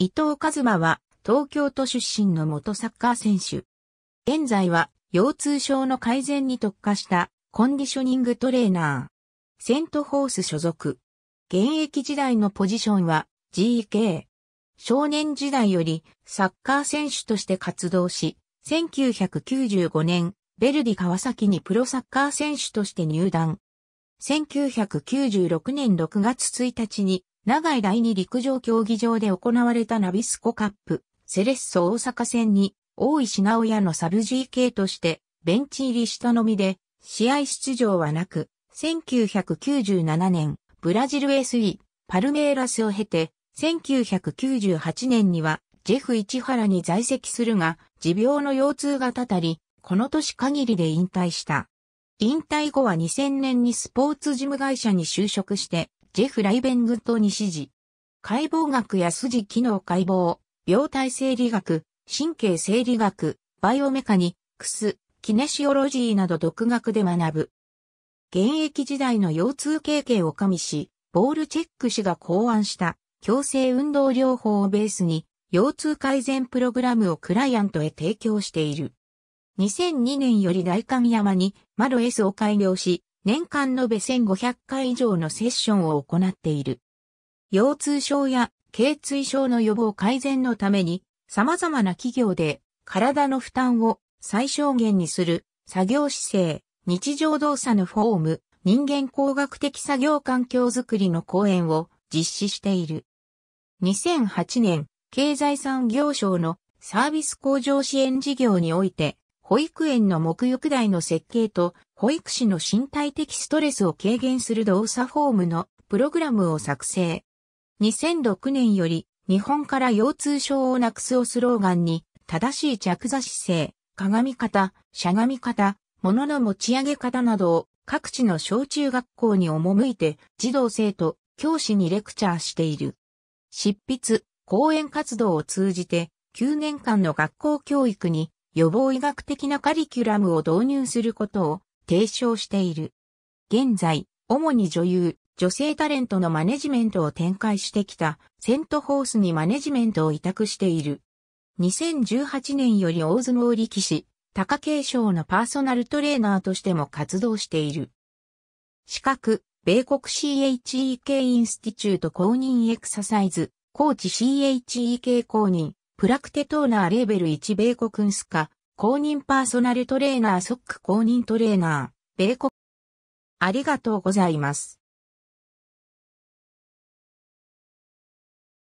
伊藤和馬は東京都出身の元サッカー選手。現在は腰痛症の改善に特化したコンディショニングトレーナー。セントホース所属。現役時代のポジションは GK。少年時代よりサッカー選手として活動し、1995年、ベルディ川崎にプロサッカー選手として入団。1996年6月1日に長井第二陸上競技場で行われたナビスコカップ、セレッソ大阪戦に、大石直也のサブ GK として、ベンチ入りしたのみで、試合出場はなく、1997年、ブラジル SE、パルメーラスを経て、1998年には、ジェフ市原に在籍するが、持病の腰痛がたたり、この年限りで引退した。引退後は2000年にスポーツ事務会社に就職して、ジェフ・ライベングッドに指示。解剖学や筋機能解剖、病態生理学、神経生理学、バイオメカニクス、キネシオロジーなど独学で学ぶ。現役時代の腰痛経験を加味し、ボールチェック氏が考案した強制運動療法をベースに腰痛改善プログラムをクライアントへ提供している。2002年より大観山にマロ S を改良し、年間延べ1500回以上のセッションを行っている。腰痛症や頸椎症の予防改善のために、様々な企業で体の負担を最小限にする作業姿勢、日常動作のフォーム、人間工学的作業環境づくりの講演を実施している。2008年、経済産業省のサービス向上支援事業において、保育園の沐浴台の設計と、保育士の身体的ストレスを軽減する動作フォームのプログラムを作成。2006年より、日本から腰痛症をなくすをスローガンに、正しい着座姿勢、鏡方、しゃがみ方、物の持ち上げ方などを各地の小中学校に赴いて、児童生徒、教師にレクチャーしている。執筆、講演活動を通じて、9年間の学校教育に予防医学的なカリキュラムを導入することを提唱している。現在、主に女優、女性タレントのマネジメントを展開してきたセントホースにマネジメントを委託している。2018年より大相撲力士、高景勝のパーソナルトレーナーとしても活動している。資格、米国 CHEK インスティチュート公認エクササイズ、高知 CHEK 公認、プラクテトーナーレーベル1米国ンスカ、公認パーソナルトレーナーソック公認トレーナー、米国。ありがとうございます。